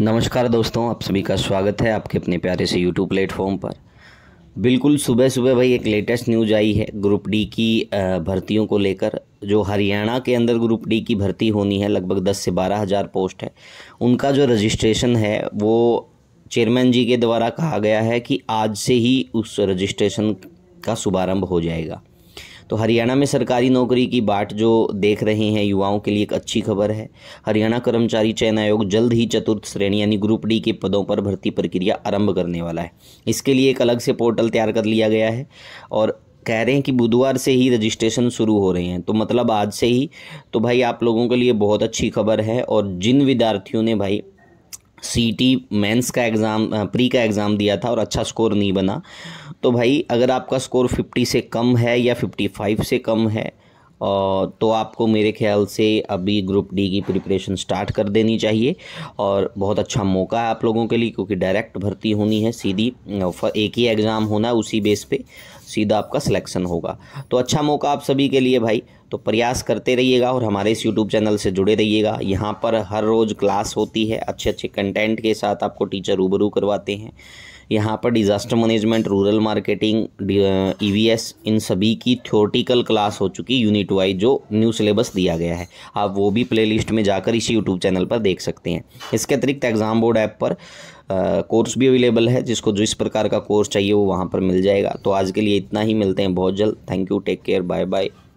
नमस्कार दोस्तों आप सभी का स्वागत है आपके अपने प्यारे से यूट्यूब प्लेटफॉर्म पर बिल्कुल सुबह सुबह भाई एक लेटेस्ट न्यूज आई है ग्रुप डी की भर्तियों को लेकर जो हरियाणा के अंदर ग्रुप डी की भर्ती होनी है लगभग दस से बारह हज़ार पोस्ट है उनका जो रजिस्ट्रेशन है वो चेयरमैन जी के द्वारा कहा गया है कि आज से ही उस रजिस्ट्रेशन का शुभारंभ हो जाएगा तो हरियाणा में सरकारी नौकरी की बाट जो देख रहे हैं युवाओं के लिए एक अच्छी खबर है हरियाणा कर्मचारी चयन आयोग जल्द ही चतुर्थ श्रेणी यानी ग्रुप डी के पदों पर भर्ती प्रक्रिया आरंभ करने वाला है इसके लिए एक अलग से पोर्टल तैयार कर लिया गया है और कह रहे हैं कि बुधवार से ही रजिस्ट्रेशन शुरू हो रहे हैं तो मतलब आज से ही तो भाई आप लोगों के लिए बहुत अच्छी खबर है और जिन विद्यार्थियों ने भाई सीटी मेंस का एग्ज़ाम प्री का एग्ज़ाम दिया था और अच्छा स्कोर नहीं बना तो भाई अगर आपका स्कोर फिफ्टी से कम है या फिफ्टी फाइव से कम है और तो आपको मेरे ख्याल से अभी ग्रुप डी की प्रिपरेशन स्टार्ट कर देनी चाहिए और बहुत अच्छा मौका है आप लोगों के लिए क्योंकि डायरेक्ट भर्ती होनी है सीधी एक ही एग्ज़ाम होना उसी बेस पे सीधा आपका सिलेक्शन होगा तो अच्छा मौका आप सभी के लिए भाई तो प्रयास करते रहिएगा और हमारे इस यूट्यूब चैनल से जुड़े रहिएगा यहाँ पर हर रोज़ क्लास होती है अच्छे अच्छे कंटेंट के साथ आपको टीचर रूबरू करवाते हैं यहाँ पर disaster management rural marketing EVS इन सभी की थ्योरेटिकल क्लास हो चुकी यूनिट वाइज जो न्यू सिलेबस दिया गया है आप वो भी प्लेलिस्ट में जाकर इसी यूट्यूब चैनल पर देख सकते हैं इसके अतिरिक्त एग्ज़ाम बोर्ड ऐप पर कोर्स भी अवेलेबल है जिसको जिस प्रकार का कोर्स चाहिए वो वहाँ पर मिल जाएगा तो आज के लिए इतना ही मिलते हैं बहुत जल्द thank you take care bye bye